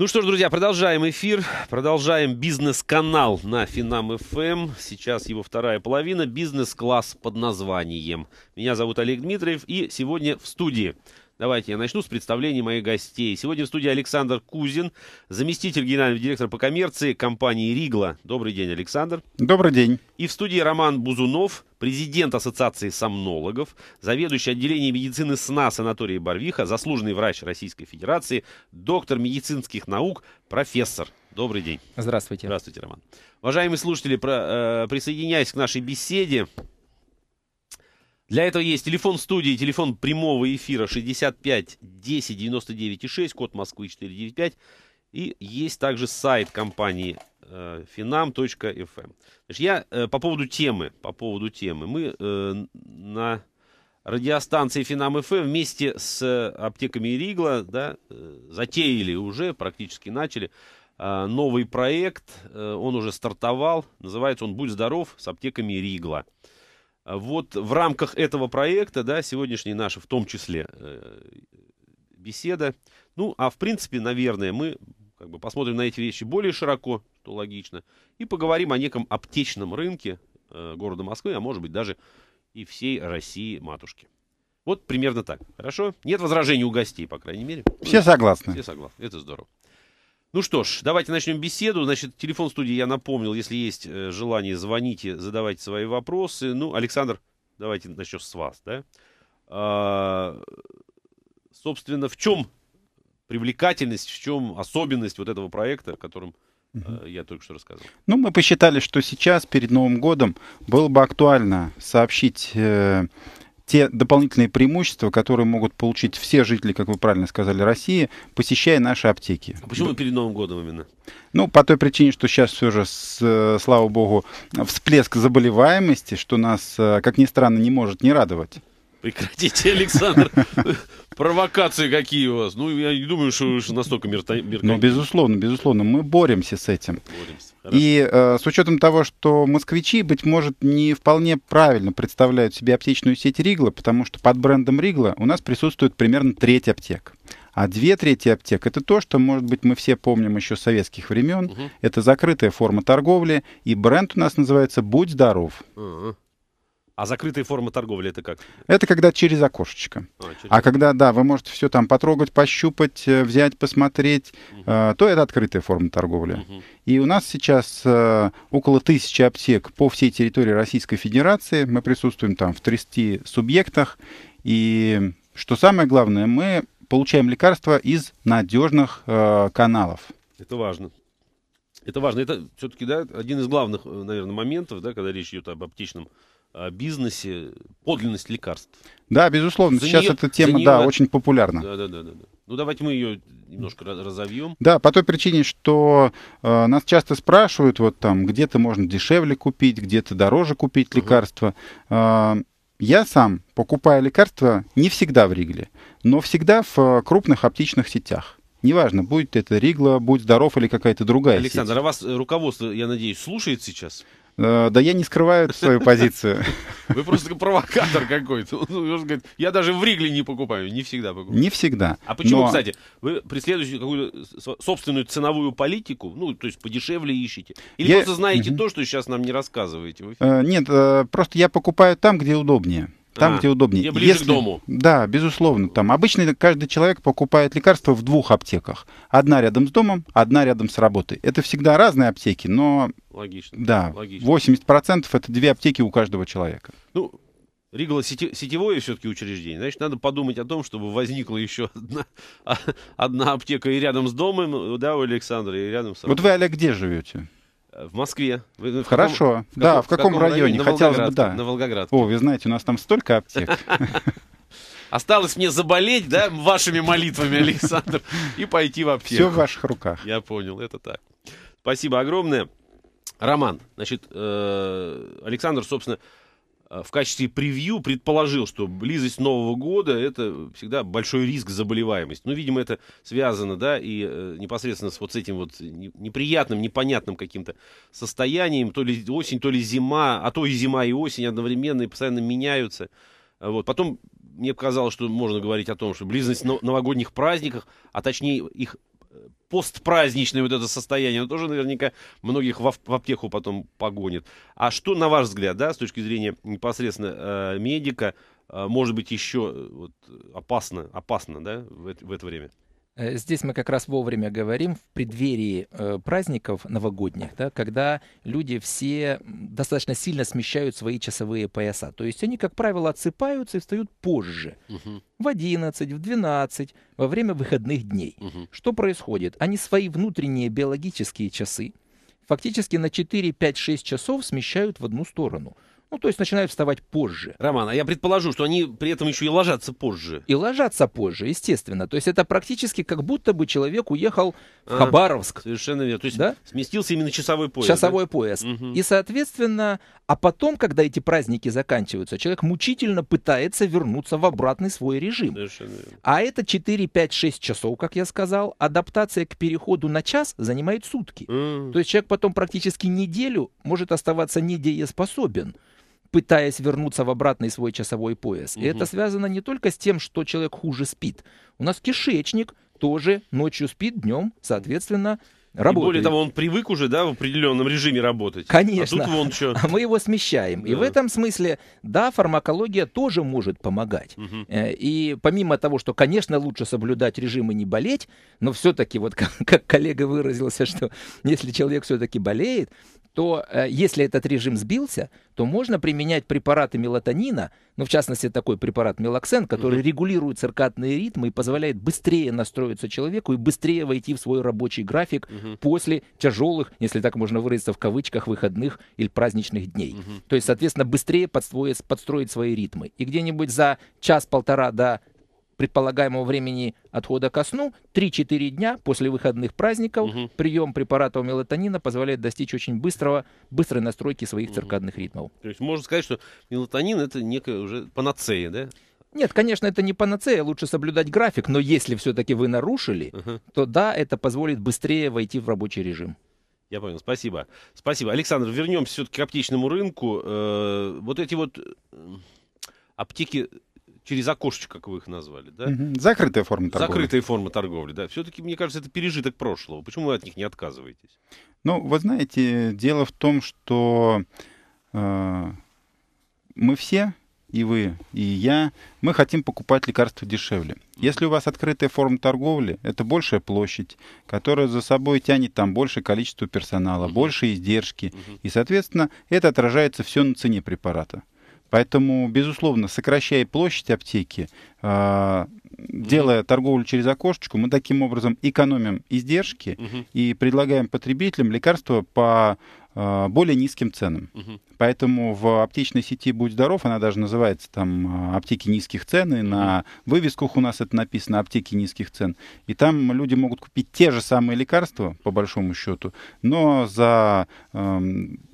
Ну что ж, друзья, продолжаем эфир, продолжаем бизнес-канал на Финам ФМ. Эм. Сейчас его вторая половина, бизнес-класс под названием. Меня зовут Олег Дмитриев, и сегодня в студии Давайте я начну с представления моих гостей. Сегодня в студии Александр Кузин, заместитель генерального директора по коммерции компании «Ригла». Добрый день, Александр. Добрый день. И в студии Роман Бузунов, президент Ассоциации сомнологов, заведующий отделением медицины сна санатории Барвиха, заслуженный врач Российской Федерации, доктор медицинских наук, профессор. Добрый день. Здравствуйте. Здравствуйте, Роман. Уважаемые слушатели, про, э, присоединяясь к нашей беседе, для этого есть телефон студии, телефон прямого эфира 65 10 99 6, код Москвы 495. И есть также сайт компании э, finam.fm. Эм. Значит, я э, по поводу темы, по поводу темы. Мы э, на радиостанции Финам ФМ эм» вместе с э, аптеками Ригла, да, э, затеяли уже, практически начали, новый проект. Он уже стартовал. Называется он «Будь здоров» с аптеками Ригла. А вот в рамках этого проекта, да, сегодняшней наша в том числе э, беседа. Ну, а в принципе, наверное, мы как бы посмотрим на эти вещи более широко, что логично, и поговорим о неком аптечном рынке э, города Москвы, а может быть даже и всей России матушки. Вот примерно так. Хорошо? Нет возражений у гостей, по крайней мере. Все согласны. Все согласны. Это здорово. Ну что ж, давайте начнем беседу. Значит, телефон студии я напомнил. Если есть э, желание, звоните, задавайте свои вопросы. Ну, Александр, давайте начнем с вас, да? А, собственно, в чем привлекательность, в чем особенность вот этого проекта, о котором угу. я только что рассказывал? Ну, мы посчитали, что сейчас, перед Новым годом, было бы актуально сообщить э, те дополнительные преимущества, которые могут получить все жители, как вы правильно сказали, России, посещая наши аптеки. А почему да. перед Новым годом именно? Ну, по той причине, что сейчас все же, э, слава богу, всплеск заболеваемости, что нас, э, как ни странно, не может не радовать. Прекратите, Александр. Провокации какие у вас? Ну, я не думаю, что уж настолько меркантильно. Ну, безусловно, безусловно. Мы боремся с этим. Боремся. Хорошо. И э, с учетом того, что москвичи, быть может, не вполне правильно представляют себе аптечную сеть Ригла, потому что под брендом Ригла у нас присутствует примерно треть аптек. А две трети аптек это то, что, может быть, мы все помним еще с советских времен. Угу. Это закрытая форма торговли, и бренд у нас называется Будь здоров. Угу. А закрытые формы торговли это как? Это когда через окошечко. А, через... а когда, да, вы можете все там потрогать, пощупать, э, взять, посмотреть, угу. э, то это открытая форма торговли. Угу. И у нас сейчас э, около тысячи аптек по всей территории Российской Федерации. Мы присутствуем там в 30 субъектах. И что самое главное, мы получаем лекарства из надежных э, каналов. Это важно. Это важно. Это все-таки да, один из главных, э, наверное, моментов, да, когда речь идет об аптечном Э, бизнесе подлинность лекарств. Да, безусловно. За Сейчас нее, эта тема, нее... да, очень популярна. Да, да, да, да. Ну давайте мы ее немножко разовьем. Да, по той причине, что э, нас часто спрашивают, вот там где-то можно дешевле купить, где-то дороже купить uh-huh. лекарства. Э, я сам покупаю лекарства не всегда в Ригле, но всегда в э, крупных оптичных сетях. Неважно, будет это Ригла, будь здоров или какая-то другая Александр, сеть. а вас э, руководство, я надеюсь, слушает сейчас? Э, да я не скрываю свою позицию. Вы просто провокатор какой-то. Я даже в Ригле не покупаю, не всегда покупаю. Не всегда. А почему, но... кстати, вы преследуете какую-то собственную ценовую политику, ну, то есть подешевле ищете? Или я... просто знаете угу. то, что сейчас нам не рассказываете? Э, нет, э, просто я покупаю там, где удобнее. Там, а, где удобнее. Где ближе Если, к дому. Да, безусловно. Там обычно каждый человек покупает лекарства в двух аптеках. Одна рядом с домом, одна рядом с работой. Это всегда разные аптеки, но... Логично. Да, логично. 80% это две аптеки у каждого человека. Ну, Ригла сети, сетевое все-таки учреждение. Значит, надо подумать о том, чтобы возникла еще одна, одна аптека и рядом с домом, ну, да, у Александра, и рядом с... Работой. Вот вы, Олег, где живете? В Москве. В, в Хорошо. Каком, да, в каком, в каком районе? На Хотелось бы, да. На Волгоград. О, вы знаете, у нас там столько аптек. Осталось мне заболеть, да, вашими молитвами, Александр, и пойти в аптеку. Все в ваших руках. Я понял, это так. Спасибо огромное. Роман, значит, э, Александр, собственно, Э, в качестве превью предположил, что близость Нового года — это всегда большой риск заболеваемости. Ну, видимо, это связано, да, и э, непосредственно с вот с этим вот неприятным, непонятным каким-то состоянием, то ли осень, то ли зима, а то и зима, и осень одновременно, и постоянно меняются. Вот. Потом мне показалось, что можно говорить о том, что близость новогодних праздников, а точнее их постпраздничное вот это состояние, оно тоже наверняка многих в аптеку потом погонит. А что, на ваш взгляд, да, с точки зрения непосредственно э, медика, э, может быть еще э, вот, опасно, опасно, да, в в это время? Э, здесь мы как раз вовремя говорим в преддверии э, праздников новогодних, да, когда люди все достаточно сильно смещают свои часовые пояса. То есть они, как правило, отсыпаются и встают позже, угу. в 11, в 12, во время выходных дней. Угу. Что происходит? Они свои внутренние биологические часы фактически на 4, 5, 6 часов смещают в одну сторону – ну, то есть начинают вставать позже. Роман, а я предположу, что они при этом еще и ложатся позже. И ложатся позже, естественно. То есть это практически как будто бы человек уехал в а, Хабаровск. Совершенно верно. То есть да? сместился именно часовой пояс. Часовой да? пояс. Угу. И, соответственно, а потом, когда эти праздники заканчиваются, человек мучительно пытается вернуться в обратный свой режим. Совершенно верно. А это 4, 5, 6 часов, как я сказал. Адаптация к переходу на час занимает сутки. Mm. То есть человек потом практически неделю может оставаться недееспособен пытаясь вернуться в обратный свой часовой пояс. Угу. И это связано не только с тем, что человек хуже спит. У нас кишечник тоже ночью спит, днем, соответственно, работает. И более того, он привык уже, да, в определенном режиме работать. А конечно. А тут вон что. А Мы его смещаем. Да. И в этом смысле, да, фармакология тоже может помогать. Угу. И помимо того, что, конечно, лучше соблюдать режим и не болеть, но все-таки, вот как, как коллега выразился, что если человек все-таки болеет, то э, если этот режим сбился, то можно применять препараты мелатонина, ну, в частности, такой препарат мелоксен, который mm-hmm. регулирует циркадные ритмы и позволяет быстрее настроиться человеку и быстрее войти в свой рабочий график mm-hmm. после тяжелых, если так можно выразиться в кавычках, выходных или праздничных дней. Mm-hmm. То есть, соответственно, быстрее подстроить, подстроить свои ритмы. И где-нибудь за час-полтора до предполагаемого времени отхода ко сну 3-4 дня после выходных праздников угу. прием препаратов мелатонина позволяет достичь очень быстрого, быстрой настройки своих циркадных ритмов. То есть можно сказать, что мелатонин это некая уже панацея, да? Нет, конечно, это не панацея, лучше соблюдать график, но если все-таки вы нарушили, uh то да, это позволит быстрее войти в рабочий режим. Я понял, спасибо. Спасибо. Александр, вернемся все-таки к аптечному рынку. Э-э- вот эти вот э, аптеки через окошечко, как вы их назвали, да? Угу. Закрытая форма торговли. Закрытая форма торговли, да. Все-таки, мне кажется, это пережиток прошлого. Почему вы от них не отказываетесь? Ну, вы знаете, дело в том, что э, мы все, и вы, и я, мы хотим покупать лекарства дешевле. Если у вас открытая форма торговли, это большая площадь, которая за собой тянет там большее количество персонала, угу. больше издержки, угу. и, соответственно, это отражается все на цене препарата. Угу. Поэтому, безусловно, сокращая площадь аптеки, а, делая торговлю через окошечку, мы таким образом экономим издержки угу. и предлагаем потребителям лекарства по а, более низким ценам. Угу. Поэтому в аптечной сети «Будь здоров», она даже называется там а, «Аптеки низких цен», и на вывесках у нас это написано «Аптеки низких цен». И там люди могут купить те же самые лекарства, по большому счету, но за... Э,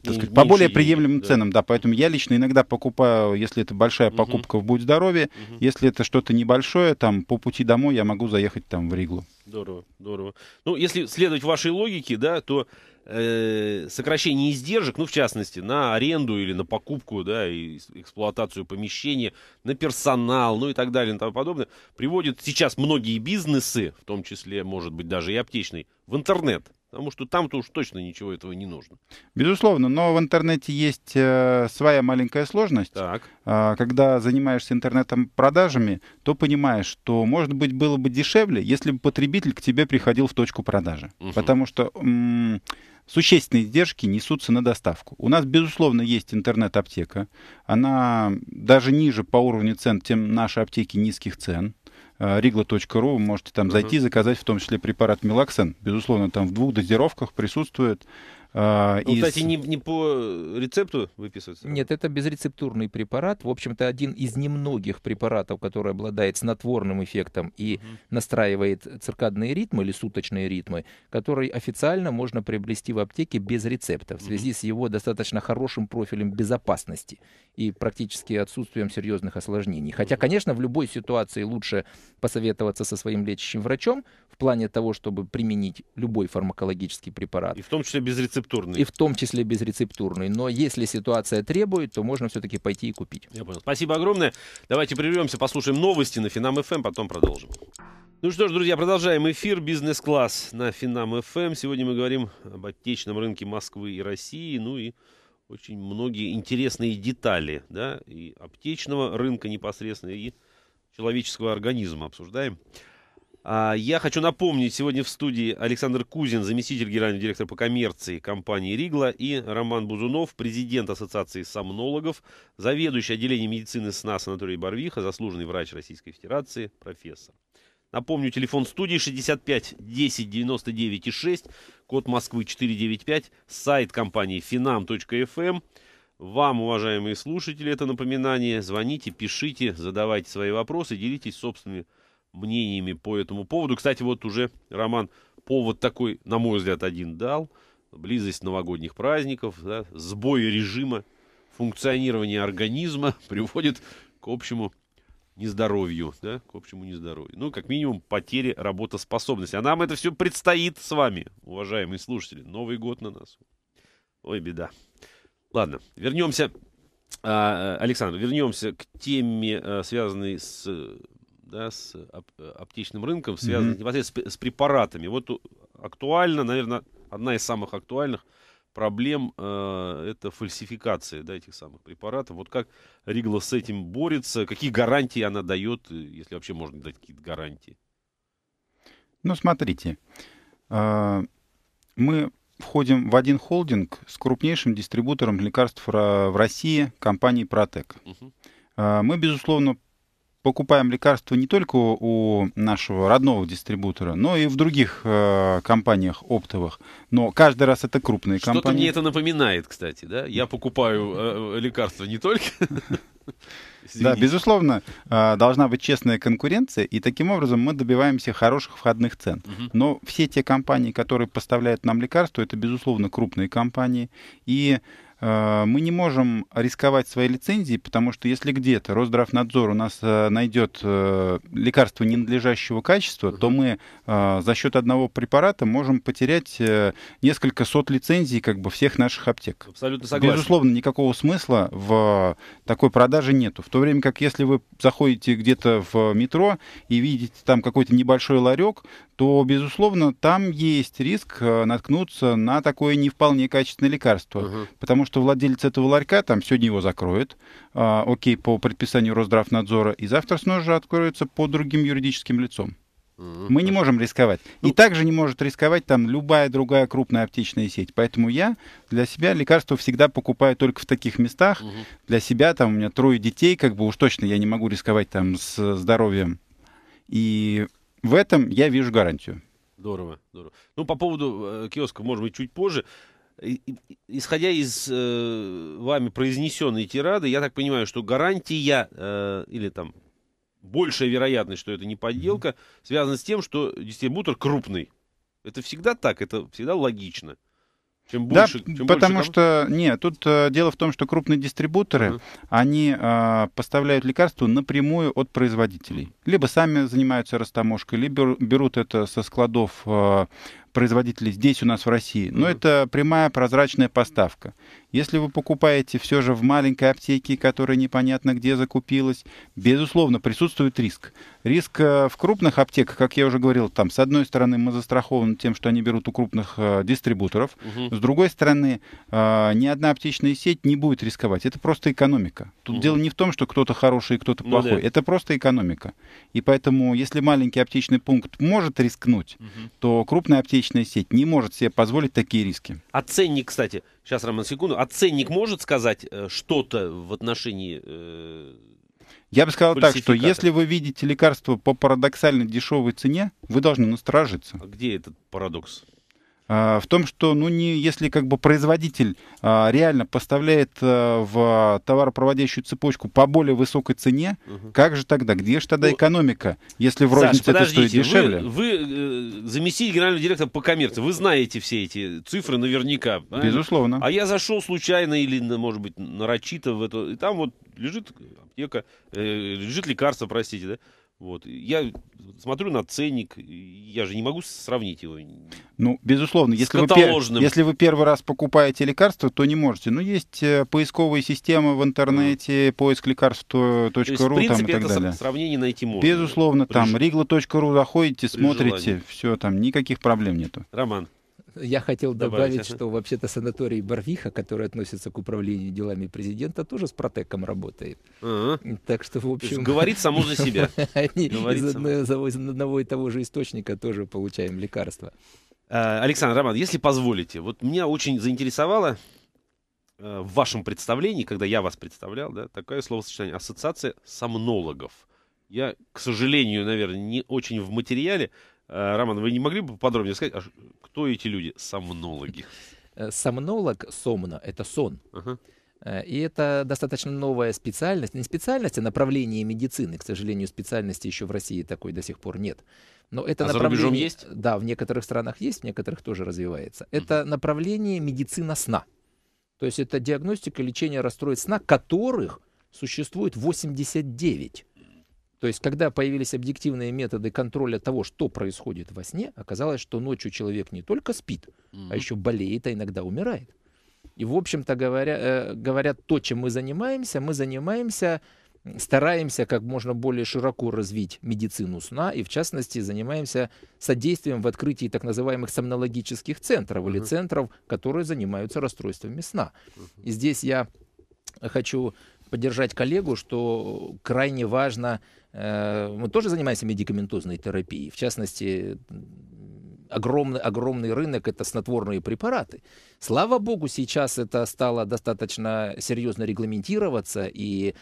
так сказать, по более приемлемым денег, ценам, да. Поэтому я лично иногда покупаю, если это большая угу. покупка в будь здоровье, угу. если это что-то небольшое, там по пути домой я могу заехать там в Риглу. Здорово, здорово. Ну, если следовать вашей логике, да, то э, сокращение издержек, ну, в частности, на аренду или на покупку, да, и эксплуатацию помещения, на персонал, ну и так далее, и тому подобное, приводит сейчас многие бизнесы, в том числе, может быть, даже и аптечный, в интернет. Потому что там-то уж точно ничего этого не нужно. Безусловно, но в интернете есть э, своя маленькая сложность. Так. Э, когда занимаешься интернетом продажами, то понимаешь, что, может быть, было бы дешевле, если бы потребитель к тебе приходил в точку продажи. Угу. Потому что... М- существенные издержки несутся на доставку. У нас, безусловно, есть интернет-аптека. Она даже ниже по уровню цен, тем наши аптеки низких цен. Э, rigla.ru, можете там зайти, заказать в том числе препарат Милаксен. Безусловно, там в двух дозировках присутствует а, ну, из... Кстати, не, не по рецепту выписывается? Нет, это безрецептурный препарат. В общем-то, один из немногих препаратов, который обладает снотворным эффектом и угу. настраивает циркадные ритмы или суточные ритмы, который официально можно приобрести в аптеке без рецепта в связи угу. с его достаточно хорошим профилем безопасности и практически отсутствием серьезных осложнений. Хотя, конечно, в любой ситуации лучше посоветоваться со своим лечащим врачом в плане того, чтобы применить любой фармакологический препарат. И в том числе без рецепта безрецептурный. И в том числе безрецептурный. Но если ситуация требует, то можно все-таки пойти и купить. Я понял. Спасибо огромное. Давайте прервемся, послушаем новости на Финам ФМ, эм, потом продолжим. Ну что ж, друзья, продолжаем эфир «Бизнес-класс» на Финам ФМ. Эм. Сегодня мы говорим об отечественном рынке Москвы и России, ну и очень многие интересные детали, да, и аптечного рынка непосредственно, и человеческого организма обсуждаем. А, я хочу напомнить, сегодня в студии Александр Кузин, заместитель генерального директора по коммерции компании «Ригла» и Роман Бузунов, президент Ассоциации сомнологов, заведующий отделением медицины СНА Анатолий Барвиха, заслуженный врач Российской Федерации, профессор. Напомню, телефон студии 65 10 99 6, код Москвы 495, сайт компании finam.fm. Эм. Вам, уважаемые слушатели, это напоминание. Звоните, пишите, задавайте свои вопросы, делитесь собственными мнениями по этому поводу. Кстати, вот уже Роман повод такой, на мой взгляд, один дал. Близость новогодних праздников, да, сбой режима, функционирование организма приводит к общему нездоровью, да, к общему нездоровью. Ну, как минимум, потери работоспособности. А нам это все предстоит с вами, уважаемые слушатели. Новый год на нас. Ой, беда. Ладно, вернемся, а, э, Александр, вернемся к теме, э, связанной с э, да, с оп э, оптичным рынком связаны mm-hmm. непосредственно с, с препаратами. Вот актуально, наверное, одна из самых актуальных проблем э, это фальсификация да, этих самых препаратов. Вот как Ригла с этим борется, какие гарантии она дает, э, если вообще можно дать какие-то гарантии? Ну, смотрите, э, мы входим в один холдинг с крупнейшим дистрибутором лекарств в России, компанией «Протек». Угу. Мы, безусловно, покупаем лекарства не только у нашего родного дистрибутора, но и в других э, компаниях оптовых. Но каждый раз это крупные Что-то компании. Что-то мне это напоминает, кстати, да? Я покупаю э, э лекарства не только... Да, безусловно, э, должна быть честная конкуренция, и таким образом мы добиваемся хороших входных цен. Угу. Но все те компании, которые поставляют нам лекарства, это, безусловно, крупные компании, и Э, мы не можем рисковать своей лицензией, потому что если где-то Росздравнадзор у нас э, найдет э, лекарство ненадлежащего качества, то мы за счет одного препарата можем потерять несколько сот лицензий как бы всех наших аптек. Абсолютно согласен. Безусловно, никакого смысла в такой продаже нету. В то время как если вы заходите где-то в метро и видите там какой-то небольшой ларек, то, безусловно, там есть риск э, наткнуться на такое не вполне качественное лекарство. Uh-huh. Потому что владелец этого ларька там сегодня его закроет, а, окей, по предписанию Росздравнадзора, и завтра снова же откроется по другим юридическим лицом. Мы не можем рисковать. И ну, также не может рисковать там любая другая крупная аптечная сеть. Поэтому я для себя лекарства всегда покупаю только в таких местах. Угу. Для себя там у меня трое детей, как бы уж точно я не могу рисковать там с здоровьем и в этом я вижу гарантию. Здорово, здорово. Ну, по поводу э, киоска, может быть, чуть позже. И, исходя из э, вами произнесенной тирады, я так понимаю, что гарантия э, или там большая вероятность, что это не подделка, mm-hmm. связана с тем, что дистрибутор крупный. Это всегда так, это всегда логично. Чем больше, да, чем потому больше, что нет, тут э, дело в том, что крупные дистрибуторы, uh-huh. они э, поставляют лекарства напрямую от производителей, либо сами занимаются растаможкой, либо берут это со складов э, производителей здесь у нас в России, но это прямая прозрачная поставка. Если вы покупаете все же в маленькой аптеке, которая непонятно где закупилась, безусловно, присутствует риск. Риск э, в крупных аптеках, как я уже говорил, там, с одной стороны, мы застрахованы тем, что они берут у крупных э, дистрибуторов, угу. с другой стороны, э, ни одна аптечная сеть не будет рисковать. Это просто экономика. Тут угу. дело не в том, что кто-то хороший и кто-то ну, плохой. Да. Это просто экономика. И поэтому, если маленький аптечный пункт может рискнуть, угу. то крупная аптечная розничная сеть не может себе позволить такие риски. А ценник, кстати, сейчас, Роман, секунду, а ценник может сказать э, что-то в отношении... Э, Я бы сказал так, что если вы видите лекарство по парадоксально дешевой цене, вы должны насторожиться. А где этот парадокс? А, в том, что ну, не, если как бы производитель а, реально поставляет а, в товаропроводящую цепочку по более высокой цене, угу. как же тогда? Где же тогда ну, экономика, если в рознице это стоит дешевле? Вы, вы э, заместитель генерального директора по коммерции, вы знаете все эти цифры наверняка. Правильно? Безусловно. А я зашел случайно или, ну, может быть, нарочито в это, и там вот лежит аптека, э, лежит лекарство, простите, да? Вот. Я смотрю на ценник, я же не могу сравнить его. Ну, безусловно, если, вы, если вы первый раз покупаете лекарство, то не можете. Но ну, есть э, поисковые системы в интернете, поиск лекарства.ру там и так это далее. сравнение найти можно. Безусловно, При... там ригла.ру заходите, смотрите, все, там никаких проблем нету. Роман. Я хотел добавить, добавить что вообще-то санаторий Барвиха, который относится к управлению делами президента, тоже с протеком работает. Uh-huh. Так что, в общем... Говорит само за себя. Они из одного, из одного и того же источника тоже получаем лекарства. А, Александр Роман, если позволите, вот меня очень заинтересовало э, в вашем представлении, когда я вас представлял, да, такое словосочетание «ассоциация сомнологов». Я, к сожалению, наверное, не очень в материале, Э, Роман, вы не могли бы подробнее сказать, а кто эти люди, сомнологи? Э, сомнолог, сомно, это сон. Э, и это достаточно новая специальность, не специальность, а направление медицины. К сожалению, специальности еще в России такой до сих пор нет. Но это а направление, за есть? Да, в некоторых странах есть, в некоторых тоже развивается. Это направление медицина сна. То есть это диагностика лечения расстройств сна, которых существует 89. То есть, когда появились объективные методы контроля того, что происходит во сне, оказалось, что ночью человек не только спит, mm-hmm. а еще болеет, а иногда умирает. И, в общем-то говоря, э, говорят, то, чем мы занимаемся, мы занимаемся, стараемся как можно более широко развить медицину сна, и, в частности, занимаемся содействием в открытии так называемых сомнологических центров mm-hmm. или центров, которые занимаются расстройствами сна. Mm-hmm. И здесь я хочу поддержать коллегу, что крайне важно Э, мы тоже занимаемся медикаментозной терапией. В частности, огромный, огромный рынок — это снотворные препараты. Слава богу, сейчас это стало достаточно серьезно регламентироваться, и,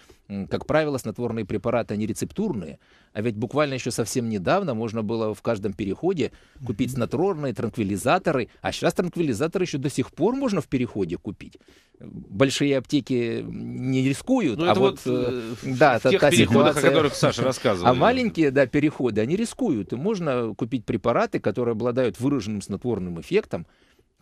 как правило, снотворные препараты, они рецептурные. А ведь буквально еще совсем недавно можно было в каждом переходе купить снотворные, транквилизаторы. А сейчас транквилизаторы еще до сих пор можно в переходе купить. Большие аптеки не рискуют. Ну, а вот, вот э, э, да, в та, тех та переходах, ситуация... о которых Саша а рассказывал. А маленькие да, переходы, они рискуют. И можно купить препараты, которые обладают выраженным снотворным эффектом,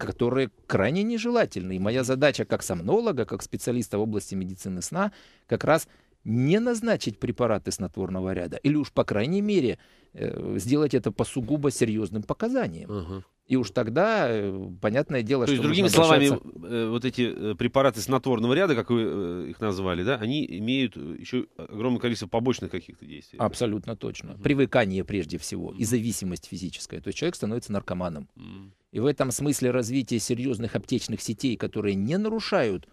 которые крайне нежелательны. И моя задача как сомнолога, как специалиста в области медицины сна, как раз не назначить препараты снотворного ряда, или уж, по крайней мере, э, сделать это по сугубо серьезным показаниям. Угу. И уж тогда, э, понятное дело, То что... То есть, другими обращаться... словами, э, вот эти препараты снотворного ряда, как вы их назвали, да, они имеют еще огромное количество побочных каких-то действий. Абсолютно точно. Угу. Привыкание, прежде всего, и зависимость физическая. То есть человек становится наркоманом. Угу. И в этом смысле развитие серьезных аптечных сетей, которые не нарушают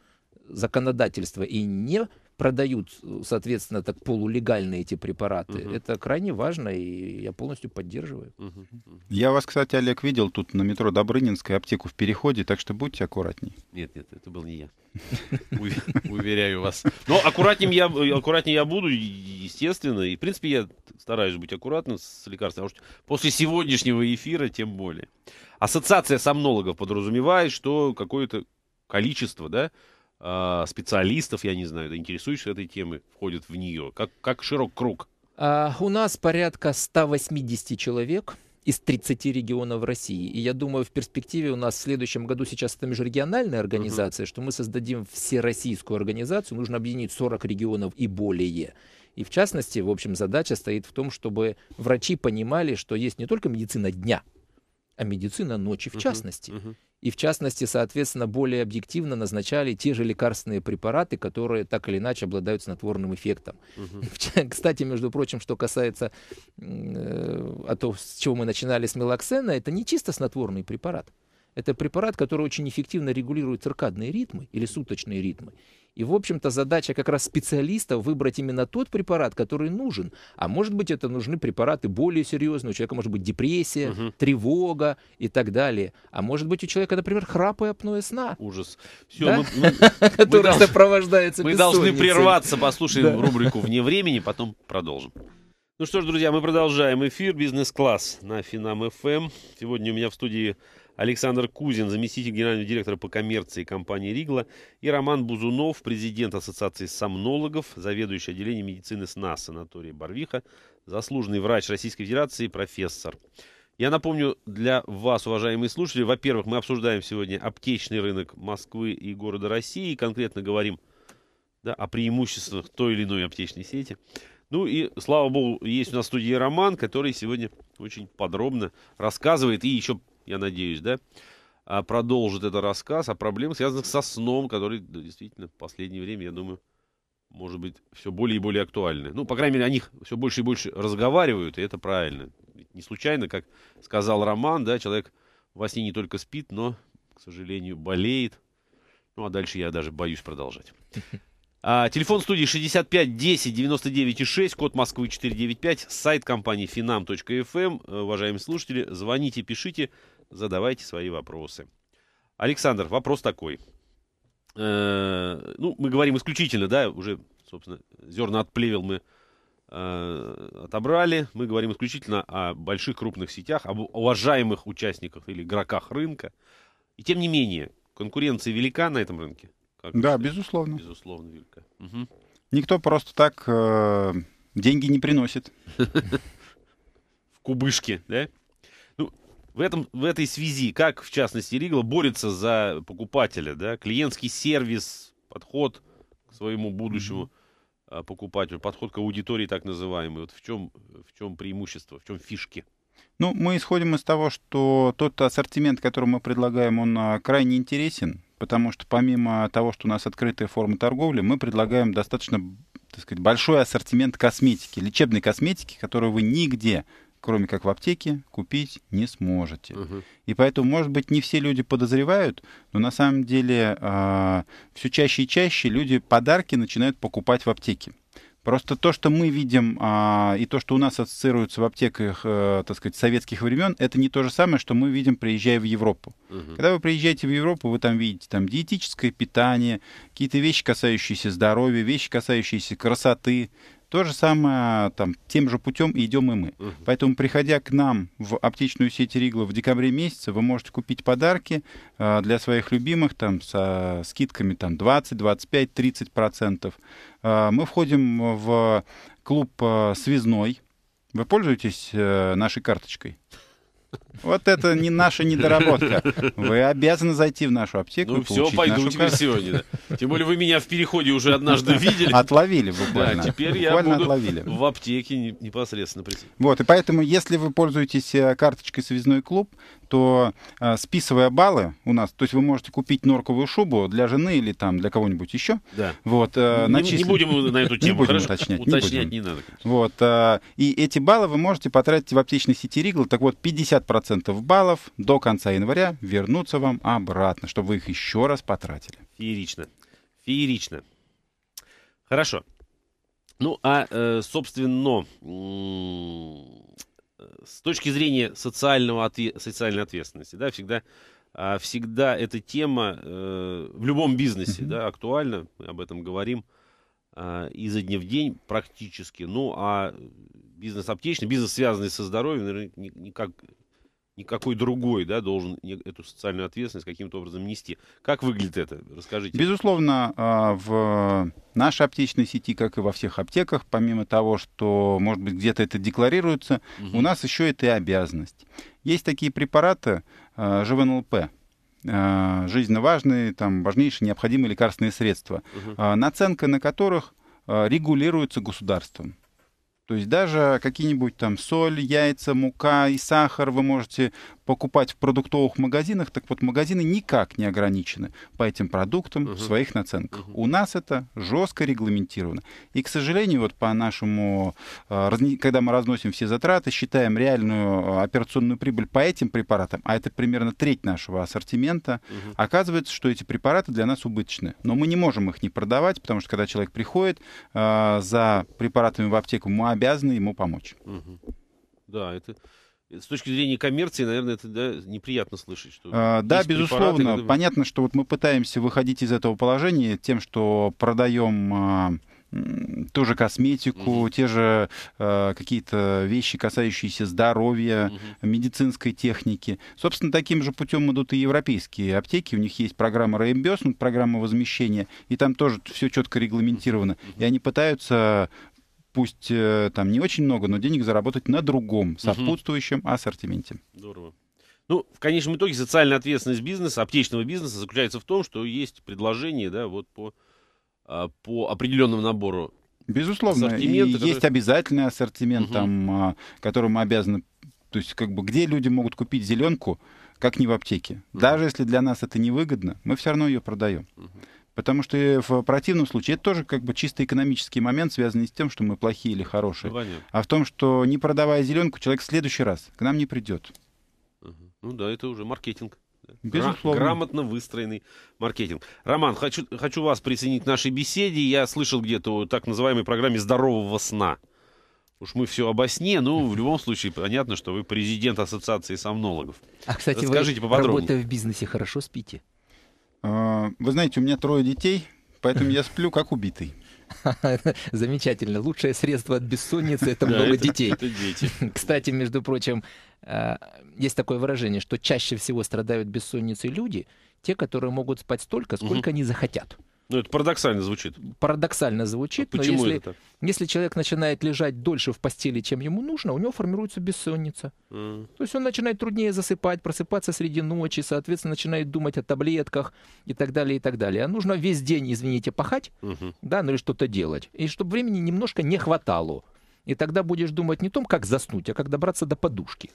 законодательство и не продают, э, соответственно, так полулегальные эти препараты. Угу. Это крайне важно, и я полностью поддерживаю. Угу. Я вас, кстати, Олег, видел тут на метро Добрынинская аптеку в переходе, так что будьте аккуратней. Нет, нет, это был не я. Уверяю вас. Но аккуратнее я, э, аккуратнее я буду, естественно. И, в принципе, я стараюсь быть аккуратным с лекарствами. Потому что после сегодняшнего эфира тем более. Ассоциация сомнологов подразумевает, что какое-то количество, да, а, специалистов, я не знаю, интересующихся этой темой, входят в нее? Как, как широк круг? А, у нас порядка 180 человек из 30 регионов России. И я думаю, в перспективе у нас в следующем году сейчас это межрегиональная организация, uh-huh. что мы создадим всероссийскую организацию, нужно объединить 40 регионов и более. И в частности, в общем, задача стоит в том, чтобы врачи понимали, что есть не только медицина дня, а медицина ночи в угу, частности. Угу. И в частности, соответственно, более объективно назначали те же лекарственные препараты, которые так или иначе обладают снотворным эффектом. Угу. Кстати, между прочим, что касается э, а с чего мы начинали с мелоксена, это не чисто снотворный препарат. Это препарат, который очень эффективно регулирует циркадные ритмы или суточные ритмы. И, в общем-то, задача как раз специалиста выбрать именно тот препарат, который нужен. А может быть, это нужны препараты более серьезные. У человека может быть депрессия, угу. тревога и так далее. А может быть, у человека, например, храп и апноэ сна. Ужас. Все, мы, который сопровождается Мы должны прерваться, послушаем рубрику «Вне времени», потом продолжим. Ну что ж, друзья, мы продолжаем эфир «Бизнес-класс» на Финам-ФМ. Эм. Сегодня у меня в студии Александр Кузин, заместитель генерального директора по коммерции компании «Ригла», и Роман Бузунов, президент Ассоциации сомнологов, заведующий отделением медицины СНАС санатория Барвиха, заслуженный врач Российской Федерации, профессор. Я напомню для вас, уважаемые слушатели, во-первых, мы обсуждаем сегодня аптечный рынок Москвы и города России, и конкретно говорим да, о преимуществах той или иной аптечной сети. Ну и, слава богу, есть у нас в студии Роман, который сегодня очень подробно рассказывает и еще я надеюсь, да, а, продолжит этот рассказ о проблемах, связанных со сном, которые да, действительно в последнее время, я думаю, может быть, все более и более актуальны. Ну, по крайней мере, о них все больше и больше разговаривают, и это правильно. Ведь не случайно, как сказал Роман, да, человек во сне не только спит, но, к сожалению, болеет. Ну, а дальше я даже боюсь продолжать. А, телефон студии 65 10 99 6, код Москвы 495, сайт компании finam.fm. Эм. Уважаемые слушатели, звоните, пишите задавайте свои вопросы. Александр, вопрос такой. Э, ну, мы говорим исключительно, да, уже, собственно, зерна от плевел мы э, отобрали. Мы говорим исключительно о больших крупных сетях, об уважаемых участниках или игроках рынка. И тем не менее, конкуренция велика на этом рынке? Как да, считаете? безусловно. Безусловно велика. Угу. Никто просто так э, деньги не приносит. В кубышке, да? В, этом, в этой связи, как, в частности, Ригла борется за покупателя, да, клиентский сервис, подход к своему будущему mm-hmm. покупателю, подход к аудитории так называемой. Вот в чем, в чем преимущество, в чем фишки? Ну, мы исходим из того, что тот ассортимент, который мы предлагаем, он а, крайне интересен, потому что помимо того, что у нас открытая форма торговли, мы предлагаем достаточно так сказать, большой ассортимент косметики, лечебной косметики, которую вы нигде кроме как в аптеке, купить не сможете. Угу. И поэтому, может быть, не все люди подозревают, но на самом деле э, а, все чаще и чаще люди подарки начинают покупать в аптеке. Просто то, что мы видим, а, и то, что у нас ассоциируется в аптеках, а, так сказать, советских времен, это не то же самое, что мы видим, приезжая в Европу. Угу. Когда вы приезжаете в Европу, вы там видите там диетическое питание, какие-то вещи, касающиеся здоровья, вещи, касающиеся красоты, то же самое, там, тем же путем идем и мы. Угу. Поэтому, приходя к нам в аптечную сеть Ригла в декабре месяце, вы можете купить подарки э, для своих любимых, там, со скидками, там, 20, 25, 30 процентов. Э, мы входим в клуб э, «Связной». Вы пользуетесь э, нашей карточкой? Вот это не наша недоработка. Вы обязаны зайти в нашу аптеку. Ну, и все, пойду нашу теперь сегодня. Да. Тем более вы меня в переходе уже однажды видели. Отловили буквально. Да, теперь буквально я буду отловили. в аптеке непосредственно прийти. Вот, и поэтому, если вы пользуетесь э, карточкой «Связной клуб», то э, списывая баллы у нас, то есть вы можете купить норковую шубу для жены или там для кого-нибудь еще. Да. Вот, э, не, начислить... не будем на эту тему, не будем уточнять, уточнять не, будем. не надо. Конечно. Вот, э, и эти баллы вы можете потратить в аптечной сети Ригл. Так вот, 50% баллов до конца января вернутся вам обратно, чтобы вы их еще раз потратили. Феерично. Феерично. Хорошо. Ну, а, собственно, с точки зрения социального отве социальной ответственности, да, всегда, а, всегда эта тема э, в любом бизнесе, да, актуальна, мы об этом говорим э, изо дня в день практически. Ну, а бизнес аптечный, бизнес, связанный со здоровьем, наверное, никак никакой другой да, должен эту социальную ответственность каким-то образом нести. Как выглядит это? Расскажите. Безусловно, а, в нашей аптечной сети, как и во всех аптеках, помимо того, что, может быть, где-то это декларируется, угу. у нас еще это и обязанность. Есть такие препараты а, ЖВНЛП, а, жизненно важные, там, важнейшие необходимые лекарственные средства, угу. наценка на которых регулируется государством. То есть даже какие-нибудь там соль, яйца, мука и сахар вы можете покупать в продуктовых магазинах, так вот магазины никак не ограничены по этим продуктам угу. в своих наценках. Угу. У нас это жестко регламентировано. И, к сожалению, вот по нашему, а, когда мы разносим все затраты, считаем реальную а, операционную прибыль по этим препаратам, а это примерно треть нашего ассортимента, угу. оказывается, что эти препараты для нас убыточны. Но мы не можем их не продавать, потому что когда человек приходит а, за препаратами в аптеку, мы обязаны ему помочь. Угу. Да, это с точки зрения коммерции, наверное, это да, неприятно слышать. Что а, да, безусловно. Препараты, Понятно, что вот мы пытаемся выходить из этого положения тем, что продаем а, ту же косметику, mm-hmm. те же а, какие-то вещи, касающиеся здоровья, mm-hmm. медицинской техники. Собственно, таким же путем идут и европейские аптеки. У них есть программа реимберсмент, программа возмещения, и там тоже все четко регламентировано. Mm-hmm. И они пытаются пусть э, там не очень много, но денег заработать на другом сопутствующем угу. ассортименте. Здорово. Ну, в конечном итоге социальная ответственность бизнеса, аптечного бизнеса заключается в том, что есть предложение, да, вот по, а, по определенному набору Безусловно, и который... есть обязательный ассортимент, угу. там, а, который мы обязаны, то есть как бы где люди могут купить зеленку, как не в аптеке. Угу. Даже если для нас это невыгодно, мы все равно ее продаем. Угу. Потому что в противном случае это тоже как бы чисто экономический момент, связанный с тем, что мы плохие или хорошие. Ну, понятно. А в том, что не продавая зеленку, человек в следующий раз к нам не придет. Ну да, это уже маркетинг. Безусловно. Грамотно выстроенный маркетинг. Роман, хочу, хочу вас присоединить к нашей беседе. Я слышал где-то о так называемой программе здорового сна. Уж мы все обо сне, но ну, в любом случае понятно, что вы президент ассоциации сомнологов. А, кстати, Расскажите вы, работая в бизнесе, хорошо спите? А, вы знаете, у меня трое детей, поэтому я сплю как убитый. Замечательно. Лучшее средство от бессонницы — это много детей. Кстати, между прочим, а, есть такое выражение, что чаще всего страдают бессонницей люди, те, которые могут спать столько, сколько они захотят. Ну, это парадоксально звучит. Парадоксально звучит, а но если, это так? если человек начинает лежать дольше в постели, чем ему нужно, у него формируется бессонница. Mm. То есть он начинает труднее засыпать, просыпаться среди ночи, соответственно, начинает думать о таблетках и так далее, и так далее. А нужно весь день, извините, пахать, mm-hmm. да, ну или что-то делать. И чтобы времени немножко не хватало. И тогда будешь думать не о том, как заснуть, а как добраться до подушки.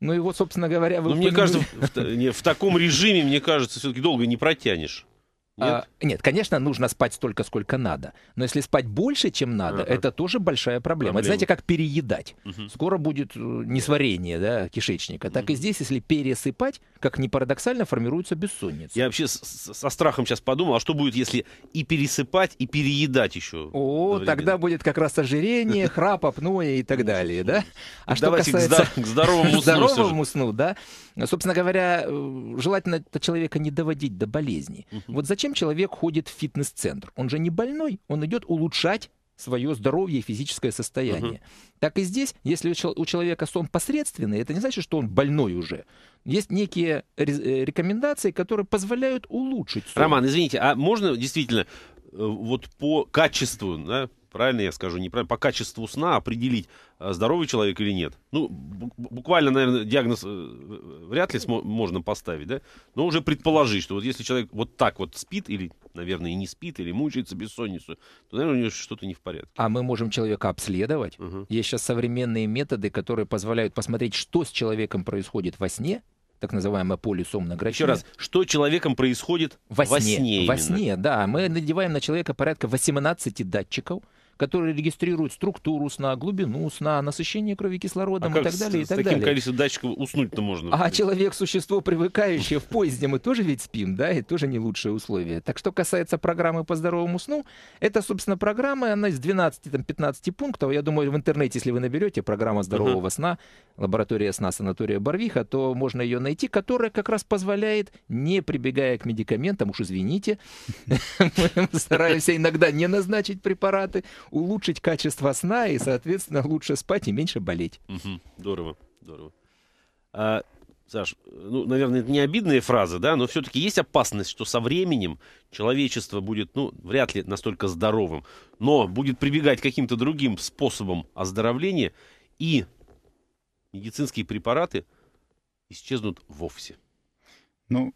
Ну и вот, собственно говоря, вы... Ну, мне кажется, в таком режиме, мне кажется, все-таки долго не протянешь. Нет? А, нет, конечно, нужно спать столько, сколько надо. Но если спать больше, чем надо, ага. это тоже большая проблема. Это знаете, как переедать. Угу. Скоро будет э, несварение да, кишечника. Так угу. и здесь, если пересыпать, как ни парадоксально, формируется бессонница. Я вообще со страхом сейчас подумал, а что будет, если и пересыпать, и переедать еще? О, тогда будет как раз ожирение, храп, апноэ и так далее. Да? Ну, а что касается... к здоровому сну. здоровому сну, да. Собственно говоря, э, желательно человека не доводить до болезни. Вот зачем Зачем человек ходит в фитнес-центр? Он же не больной, он идет улучшать свое здоровье и физическое состояние. Uh-huh. Так и здесь, если у человека сон посредственный, это не значит, что он больной уже. Есть некие э, рекомендации, которые позволяют улучшить сон. Роман, извините, а можно действительно э, вот по качеству, да, правильно я скажу, неправильно, по качеству сна определить, э, здоровый человек или нет. Ну, буквально, наверное, диагноз э, э, вряд ли можно поставить, да? Но уже предположить, что вот если человек вот так вот спит или, наверное, и не спит, или мучается бессонницу, то, наверное, у него что-то не в порядке. А мы можем человека обследовать. Угу. Есть сейчас современные методы, которые позволяют посмотреть, что с человеком происходит во сне, так называемая полисомнография. Еще раз, что человеком происходит во сне? Во сне, во сне да. Мы надеваем на человека порядка 18 датчиков, которые регистрируют структуру сна, глубину сна, насыщение крови кислородом а и так далее. С, и так с таким количеством датчиков уснуть-то можно. А человек существо привыкающее в поезде, мы тоже ведь спим, да, и тоже не лучшие условия. Так что касается программы по здоровому сну, это, собственно, программа, она из 12-15 пунктов. Я думаю, в интернете, если вы наберете программа здорового uh-huh. сна, лаборатория сна санатория Барвиха, то можно ее найти, которая как раз позволяет, не прибегая к медикаментам, уж извините, мы стараемся иногда не назначить препараты, улучшить качество сна и, соответственно, лучше спать и меньше болеть. Угу. Здорово, здорово. А, Саш, ну, наверное, это не обидная фраза, да, но все-таки есть опасность, что со временем человечество будет, ну, вряд ли настолько здоровым, но будет прибегать к каким-то другим способам оздоровления, и медицинские препараты исчезнут вовсе. Ну,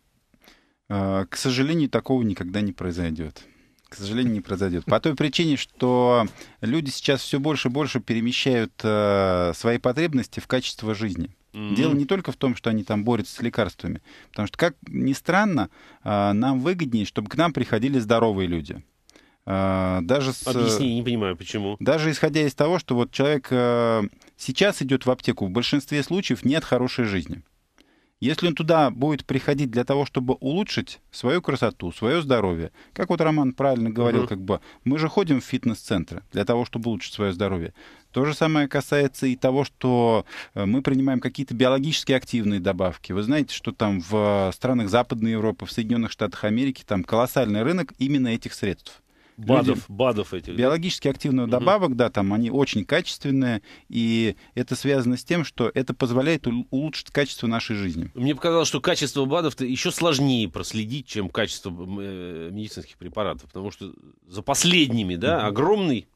а, к сожалению, такого никогда не произойдет к сожалению, не произойдет. По той причине, что люди сейчас все больше и больше перемещают э, свои потребности в качество жизни. Mm-hmm. Дело не только в том, что они там борются с лекарствами, потому что, как ни странно, э, нам выгоднее, чтобы к нам приходили здоровые люди. Э, даже с, Объясни, не понимаю, почему. Даже исходя из того, что вот человек э, сейчас идет в аптеку, в большинстве случаев нет хорошей жизни. Если он туда будет приходить для того, чтобы улучшить свою красоту, свое здоровье, как вот Роман правильно говорил, угу. как бы мы же ходим в фитнес-центры для того, чтобы улучшить свое здоровье. То же самое касается и того, что э, мы принимаем какие-то биологически активные добавки. Вы знаете, что там в э, странах Западной Европы, в Соединенных Штатах Америки там колоссальный рынок именно этих средств бадов, люди, бадов этих. Биологически активных добавок, угу. да, там они очень качественные, и это связано с тем, что это позволяет улучшить качество нашей жизни. Мне показалось, что качество БАДов еще сложнее проследить, чем качество э, медицинских препаратов, потому что за последними, да, угу. огромный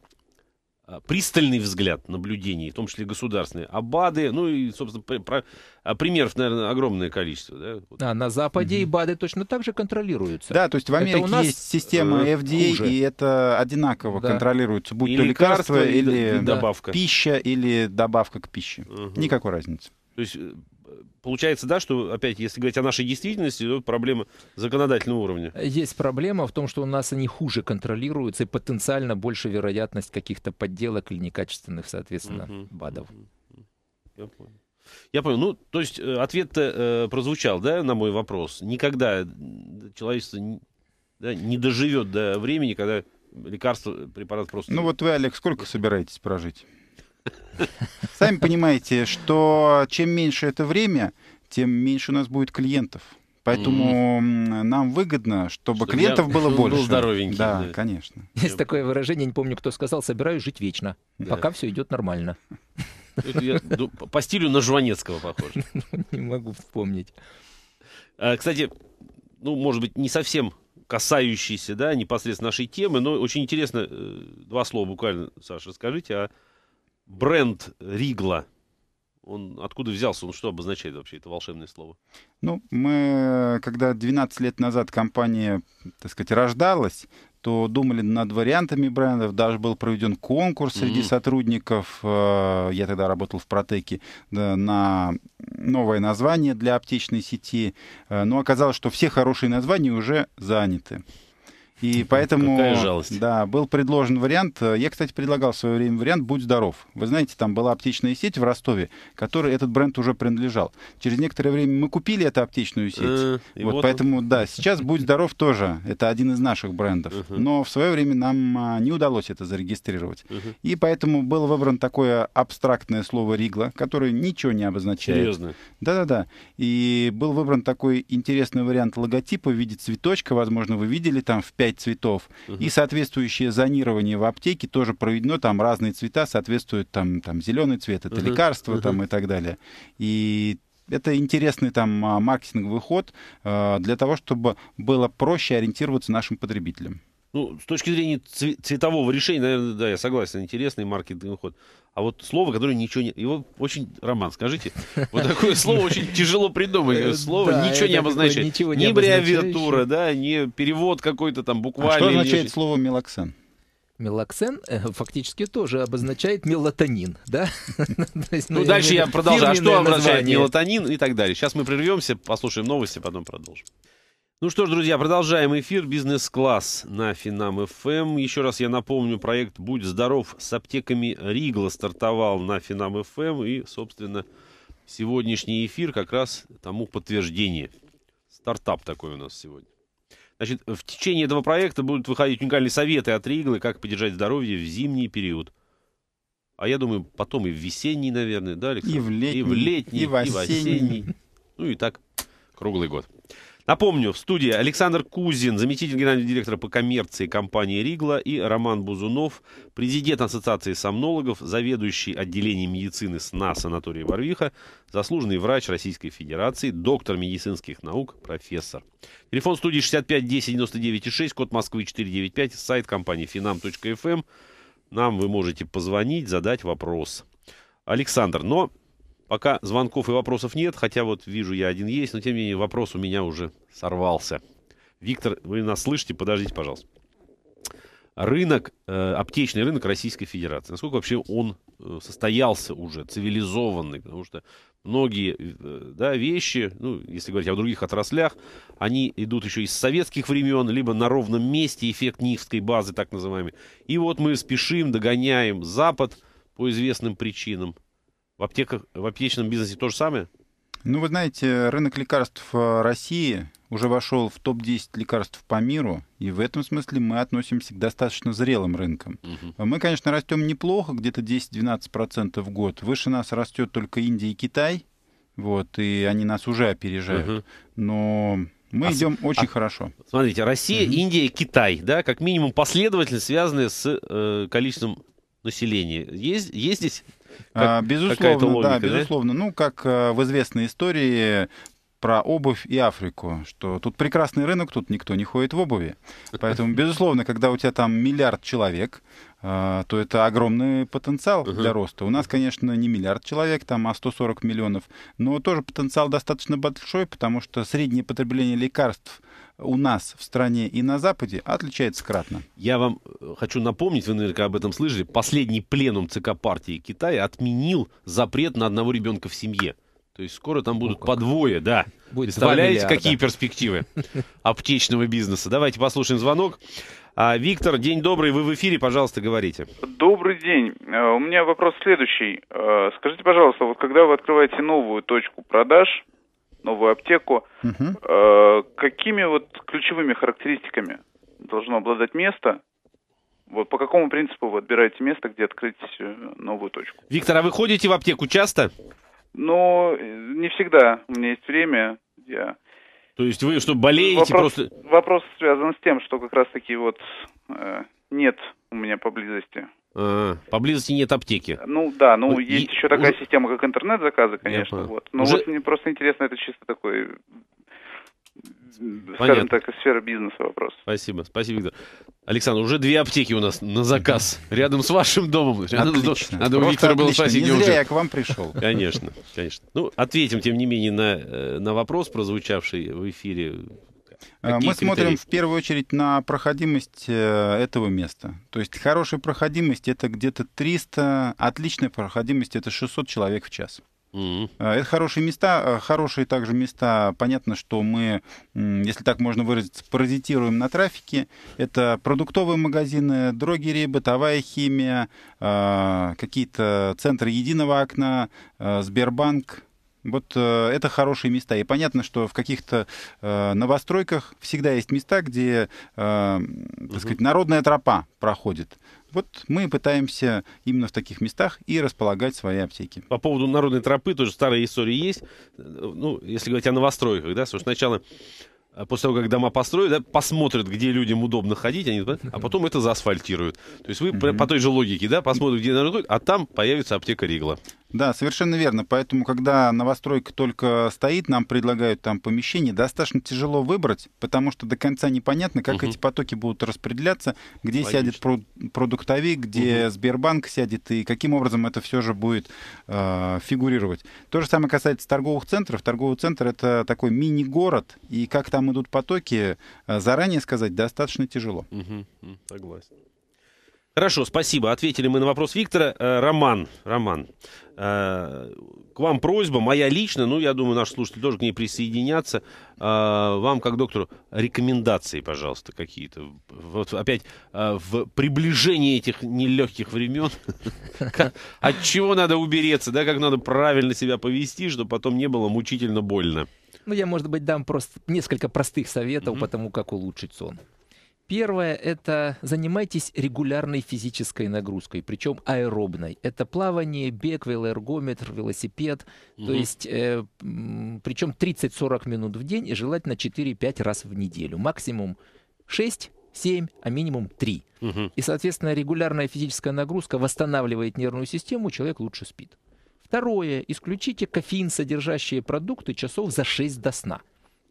а, пристальный взгляд наблюдений, в том числе государственные, АБАДы, ну и, собственно, при, про, а, примеров, наверное, огромное количество. Да, вот. да на Западе угу. и БАДы точно так же контролируются. Да, то есть в Америке нас... есть система FDA, э, хуже. и это одинаково да. контролируется, будь и то лекарство, лекарство или, или добавка. пища, или добавка к пище. Угу. Никакой разницы. То есть э, получается, да, что, опять, если говорить о нашей действительности, то проблема законодательного уровня. Есть проблема в том, что у нас они хуже контролируются, и потенциально больше вероятность каких-то подделок или некачественных, соответственно, угу, БАДов. Я понял. Я понял. Ну, то есть э, ответ -то, э, прозвучал, да, на мой вопрос. Никогда человечество не, да, не доживет до времени, когда лекарство, препарат просто... Ну вот вы, Олег, сколько собираетесь прожить? Сами понимаете, что чем меньше это время, тем меньше у нас будет клиентов. Поэтому mm нам выгодно, чтобы, чтобы клиентов я, было чтобы больше. Был здоровенький. Да, да, конечно. Есть такое выражение, не помню, кто сказал, собираюсь жить вечно, да. пока все идет нормально. Я, ну, по стилю на Жванецкого похоже. Не могу вспомнить. А, кстати, ну, может быть, не совсем касающийся, да, непосредственно нашей темы, но очень интересно, э, два слова буквально, Саша, скажите а бренд Ригла, он откуда взялся? Он что обозначает вообще это волшебное слово? Ну, мы, когда 12 лет назад компания, так сказать, рождалась, то думали над вариантами брендов. Даже был проведен конкурс среди mm-hmm. сотрудников. Э, я тогда работал в Протеке на новое название для аптечной сети. Э, но оказалось, что все хорошие названия уже заняты. И поэтому... Какая жалость. Да, был предложен вариант. Я, кстати, предлагал в свое время вариант «Будь здоров». Вы знаете, там была аптечная сеть в Ростове, которой этот бренд уже принадлежал. Через некоторое время мы купили эту аптечную сеть. Э, вот, вот поэтому, он. да, сейчас «Будь здоров» тоже. Это один из наших брендов. Uh -huh. Но в свое время нам а, не удалось это зарегистрировать. Uh -huh. И поэтому было выбрано такое абстрактное слово «ригла», которое ничего не обозначает. Серьезно? Да-да-да. И был выбран такой интересный вариант логотипа в виде цветочка. Возможно, вы видели там в 5 5 цветов. Угу. И соответствующее зонирование в аптеке тоже проведено, там разные цвета соответствуют, там, там зеленый цвет, это угу. лекарство угу. Там, и так далее. И это интересный там а, маркетинговый ход а, для того, чтобы было проще ориентироваться нашим потребителям. Ну, с точки зрения цветового решения, наверное, да, я согласен, интересный маркетинговый ход. А вот слово, которое ничего не... Его очень... Роман, скажите. Вот такое слово очень тяжело придумать. Э, слово ничего не обозначает. Ни бреавиатура, да, ни перевод какой-то там а буквально. что означает слово «мелоксен»? мелоксен э, фактически тоже обозначает мелатонин, да? Ну, дальше я продолжаю. А что обозначает мелатонин и так далее? Сейчас мы прервемся, послушаем новости, потом продолжим. Ну что ж, друзья, продолжаем эфир «Бизнес-класс» на Финам ФМ. Эм. Еще раз я напомню, проект «Будь здоров» с аптеками Ригла стартовал на Финам ФМ. Эм. И, собственно, сегодняшний эфир как раз тому подтверждение. Стартап такой у нас сегодня. Значит, в течение этого проекта будут выходить уникальные советы от Риглы, как поддержать здоровье в зимний период. А я думаю, потом и в весенний, наверное, да, Александр? И в летний, и в, летний, и в осенний. И в осенний. Ну и так круглый год. Напомню, в студии Александр Кузин, заместитель генерального директора по коммерции компании «Ригла» и Роман Бузунов, президент Ассоциации сомнологов, заведующий отделением медицины СНА санатория Барвиха, заслуженный врач Российской Федерации, доктор медицинских наук, профессор. Телефон студии 65 10 99 6, код Москвы 495, сайт компании finam.fm. Эм». Нам вы можете позвонить, задать вопрос. Александр, но Пока звонков и вопросов нет, хотя вот вижу, я один есть, но тем не менее вопрос у меня уже сорвался. Виктор, вы нас слышите? Подождите, пожалуйста. Рынок, э, аптечный рынок Российской Федерации. Насколько вообще он э, состоялся уже, цивилизованный? Потому что многие э, да, вещи, ну, если говорить о других отраслях, они идут еще из советских времен, либо на ровном месте, эффект Нивской базы, так называемый. И вот мы спешим, догоняем Запад по известным причинам. В, аптеках, в аптечном бизнесе то же самое? Ну, вы знаете, рынок лекарств э, России уже вошел в топ-10 лекарств по миру, и в этом смысле мы относимся к достаточно зрелым рынкам. Угу. Мы, конечно, растем неплохо, где-то 10-12% в год. Выше нас растет только Индия и Китай, вот, и они нас уже опережают. Угу. Но мы а, идем очень а, хорошо. Смотрите, Россия, угу. Индия, Китай, да, как минимум последовательно связанные с э, количеством населения. Есть, есть здесь а, как, безусловно, логика, да, безусловно. Да? Ну, как э, в известной истории про обувь и Африку, что тут прекрасный рынок, тут никто не ходит в обуви. Поэтому, безусловно, когда у тебя там миллиард человек, э, то это огромный потенциал для роста. У нас, конечно, не миллиард человек, там, а 140 миллионов, но тоже потенциал достаточно большой, потому что среднее потребление лекарств – у нас в стране и на Западе отличается кратно. Я вам э, хочу напомнить, вы наверняка об этом слышали, последний пленум ЦК партии Китая отменил запрет на одного ребенка в семье. То есть скоро там будут О, по двое, да. Будет Представляете, какие перспективы аптечного бизнеса? Давайте послушаем звонок. А, Виктор, день добрый, вы в эфире, пожалуйста, говорите. Добрый день. Э, у меня вопрос следующий. Э, скажите, пожалуйста, вот когда вы открываете новую точку продаж, новую аптеку. Угу. Какими вот ключевыми характеристиками должно обладать место? Вот по какому принципу вы отбираете место, где открыть э, новую точку? Виктор, а вы ходите в аптеку часто? Ну, э, не всегда. У меня есть время. Я то есть вы что, болеете вопрос, просто? Вопрос связан с тем, что как раз-таки вот э, нет у меня поблизости а, поблизости нет аптеки. Ну да, ну вот, есть еще такая уже... система, как интернет-заказы, конечно. Я вот. Но Уже... вот мне просто интересно, это чисто такой Скажем Понятно. так, из бизнеса вопрос. Спасибо, спасибо, Виктор. Александр, уже две аптеки у нас на заказ. Рядом с вашим домом. Рядом отлично. Надо у Виктора было спросить. Не зря я к вам пришел. Конечно, конечно. Ну, ответим, тем не менее, на, э, на вопрос, прозвучавший в эфире а, Какие Мы критерии? смотрим в первую очередь на проходимость э, этого места. То есть хорошая проходимость это где-то 300, отличная проходимость это 600 человек в час. Mm-hmm. Это хорошие места, а, хорошие также места. Понятно, что мы, если так можно выразиться, паразитируем на трафике. Это продуктовые магазины, дрогерии, бытовая химия, какие-то центры единого окна, Сбербанк, вот э, это хорошие места. И понятно, что в каких-то э, новостройках всегда есть места, где, э, угу. так сказать, народная тропа проходит. Вот мы пытаемся именно в таких местах и располагать свои аптеки. По поводу народной тропы тоже старая история есть. Ну, если говорить о новостройках, да, что сначала э, после того, как дома построят, да, посмотрят, где людям удобно ходить, они, а потом это заасфальтируют. То есть вы mm по той же логике, да, посмотрят, где народ а там появится аптека Ригла. Да, совершенно верно. Поэтому, когда новостройка только стоит, нам предлагают там помещение, достаточно тяжело выбрать, потому что до конца непонятно, как угу. эти потоки будут распределяться, где Логично. сядет про продуктовик, где угу. Сбербанк сядет и каким образом это все же будет э, фигурировать. То же самое касается торговых центров. Торговый центр это такой мини-город, и как там идут потоки, э, заранее сказать достаточно тяжело. Угу. Согласен. Хорошо, спасибо. Ответили мы на вопрос Виктора. Э, Роман, Роман, э, к вам просьба, моя лично, ну, я думаю, наши слушатели тоже к ней присоединятся. Э, вам, как доктору, рекомендации, пожалуйста, какие-то. Вот опять в приближении этих нелегких времен, от чего надо убереться, да, как надо правильно себя повести, чтобы потом не было мучительно больно. Ну, я, может быть, дам просто несколько простых советов по тому, как улучшить сон. Первое – это занимайтесь регулярной физической нагрузкой, причем аэробной. Это плавание, бег, велоэргометр, велосипед. Угу. То есть, э, причем 30-40 минут в день и желательно 4-5 раз в неделю. Максимум 6 7, а минимум 3. Угу. И, соответственно, регулярная физическая нагрузка восстанавливает нервную систему, человек лучше спит. Второе. Исключите кофеин, содержащие продукты, часов за 6 до сна.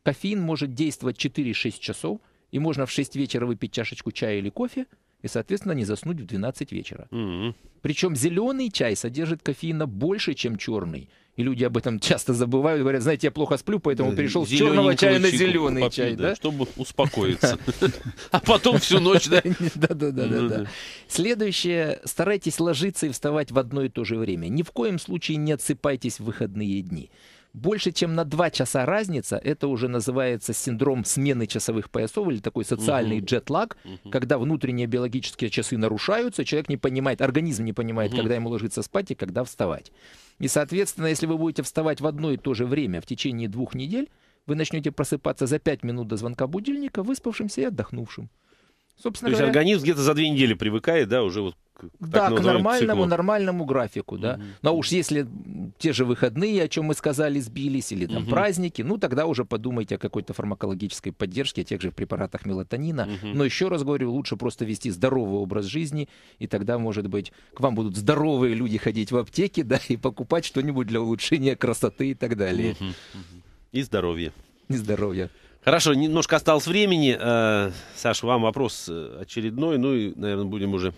Кофеин может действовать 4-6 часов – и можно в 6 вечера выпить чашечку чая или кофе, и, соответственно, не заснуть в 12 вечера. Mm-hmm. Причем зеленый чай содержит кофеина больше, чем черный. И люди об этом часто забывают, говорят, знаете, я плохо сплю, поэтому перешел с черного чая на зеленый попью, чай, да? Чтобы успокоиться. А потом всю ночь, да? да? Да-да-да. Ну Следующее, старайтесь ложиться и вставать в одно и то же время. Ни в коем случае не отсыпайтесь в выходные дни больше, чем на 2 часа разница, это уже называется синдром смены часовых поясов или такой социальный угу. джетлаг, угу. когда внутренние биологические часы нарушаются, человек не понимает, организм не понимает, угу. когда ему ложиться спать и когда вставать. И, соответственно, если вы будете вставать в одно и то же время в течение двух недель, вы начнете просыпаться за 5 минут до звонка будильника, выспавшимся и отдохнувшим. Собственно То говоря, есть организм где-то за две недели привыкает, да, уже вот к да, к нормальному, циклу. нормальному графику, да. Угу. Но уж если те же выходные, о чем мы сказали, сбились, или там угу. праздники, ну тогда уже подумайте о какой-то фармакологической поддержке, о тех же препаратах мелатонина. Угу. Но еще раз говорю, лучше просто вести здоровый образ жизни, и тогда, может быть, к вам будут здоровые люди ходить в аптеке, да, и покупать что-нибудь для улучшения красоты и так далее. Угу. И здоровье. И здоровье. Хорошо, немножко осталось времени. Э, Саша, вам вопрос э, очередной. Ну и, наверное, будем уже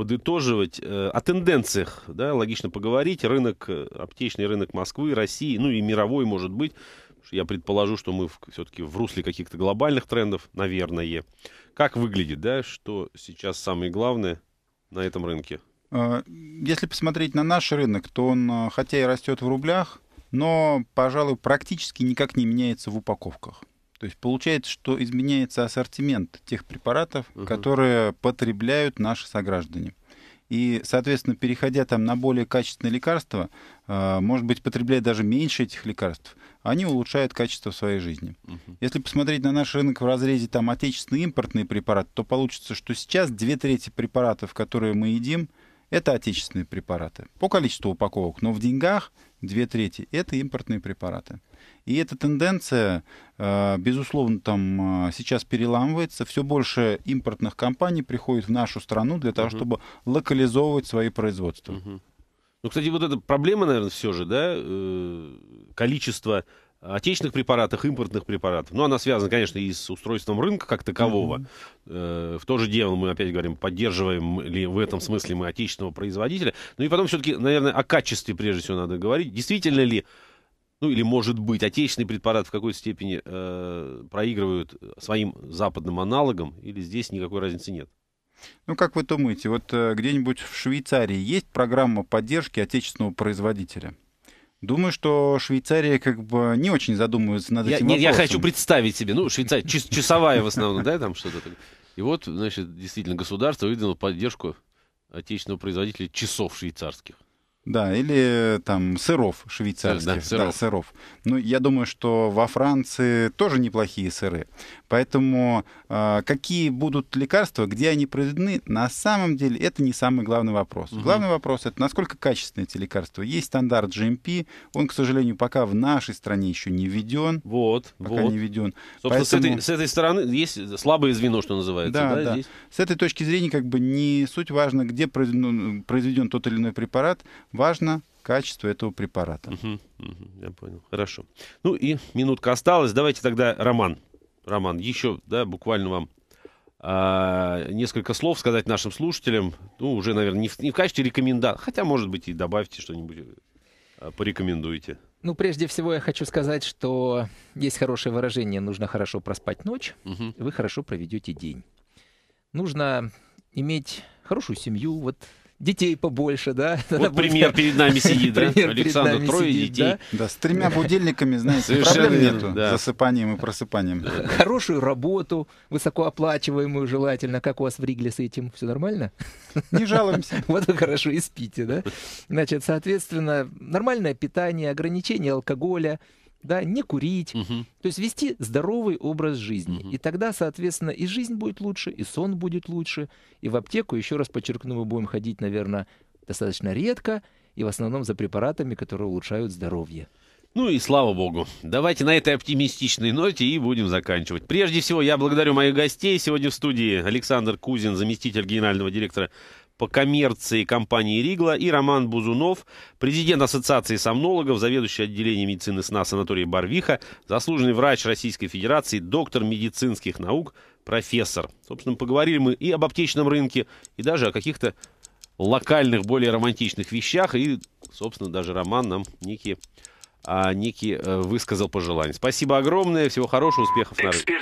подытоживать, э, о тенденциях, да, логично поговорить, рынок, э, аптечный рынок Москвы, России, ну и мировой, может быть, я предположу, что мы все-таки в русле каких-то глобальных трендов, наверное. Как выглядит, да, что сейчас самое главное на этом рынке? Э, если посмотреть на наш рынок, то он, хотя и растет в рублях, но, пожалуй, практически никак не меняется в упаковках. То есть получается, что изменяется ассортимент тех препаратов, угу. которые потребляют наши сограждане. И, соответственно, переходя там на более качественные лекарства, э, может быть, потребляя даже меньше этих лекарств, они улучшают качество своей жизни. Угу. Если посмотреть на наш рынок в разрезе там, отечественные импортные препараты, то получится, что сейчас две трети препаратов, которые мы едим, это отечественные препараты по количеству упаковок, но в деньгах две трети это импортные препараты. И эта тенденция, э, безусловно, там э, сейчас переламывается. Все больше импортных компаний приходит в нашу страну для того, угу. чтобы локализовывать свои производства. Угу. Ну, кстати, вот эта проблема, наверное, все же, да, э, количество отечественных препаратов, импортных препаратов. Ну, она связана, конечно, и с устройством рынка как такового. Mm-hmm. В то же дело мы опять говорим, поддерживаем ли в этом смысле мы отечественного производителя. Ну и потом все-таки, наверное, о качестве прежде всего надо говорить. Действительно ли ну или, может быть, отечественный препарат в какой-то степени э, проигрывают своим западным аналогам, или здесь никакой разницы нет? Ну, как вы думаете, вот э, где-нибудь в Швейцарии есть программа поддержки отечественного производителя? Думаю, что Швейцария как бы не очень задумывается над я, этим нет, вопросом. Я хочу представить себе, ну, Швейцария, час, часовая в основном, да, там что-то такое. И вот, значит, действительно, государство выдвинуло поддержку отечественного производителя часов швейцарских. Да, или там сыров швейцарских, да, сыров. Да, сыров. Ну, я думаю, что во Франции тоже неплохие сыры. Поэтому э, какие будут лекарства, где они произведены, на самом деле это не самый главный вопрос. Угу. Главный вопрос это насколько качественны эти лекарства. Есть стандарт GMP, он, к сожалению, пока в нашей стране еще не введен. Вот, пока вот. не введен. Собственно, Поэтому... с, этой, с этой стороны есть слабое звено, что называется. Да, да, да. Здесь? С этой точки зрения как бы не суть важно, где произведен, произведен тот или иной препарат Важно качество этого препарата. Угу, угу, я понял. Хорошо. Ну и минутка осталась. Давайте тогда, Роман, Роман, еще, да, буквально вам а, несколько слов сказать нашим слушателям. Ну, уже, наверное, не в, не в качестве рекомендации, хотя, может быть, и добавьте что-нибудь, а, порекомендуете. Ну, прежде всего, я хочу сказать, что есть хорошее выражение «нужно хорошо проспать ночь, угу. вы хорошо проведете день». Нужно иметь хорошую семью. Вот детей побольше, да. Тогда вот будет... пример перед нами сидит, да? Александр, трое сидит, детей. Да? с тремя будильниками, знаете, Совершенно проблем нету. Да. Засыпанием и просыпанием. Хорошую работу, высокооплачиваемую желательно. Как у вас в Ригле с этим? Все нормально? Не жалуемся. Вот вы хорошо и спите, да? Значит, соответственно, нормальное питание, ограничение алкоголя, да, не курить, угу. то есть вести здоровый образ жизни. Угу. И тогда, соответственно, и жизнь будет лучше, и сон будет лучше, и в аптеку, еще раз подчеркну, мы будем ходить, наверное, достаточно редко, и в основном за препаратами, которые улучшают здоровье. Ну и слава богу. Давайте на этой оптимистичной ноте и будем заканчивать. Прежде всего, я благодарю моих гостей. Сегодня в студии Александр Кузин, заместитель генерального директора по коммерции компании «Ригла», и Роман Бузунов, президент Ассоциации сомнологов, заведующий отделением медицины сна санатория Барвиха, заслуженный врач Российской Федерации, доктор медицинских наук, профессор. Собственно, поговорили мы и об аптечном рынке, и даже о каких-то локальных, более романтичных вещах, и, собственно, даже Роман нам некие, а, некие э, высказал пожелания. Спасибо огромное, всего хорошего, успехов на рынке.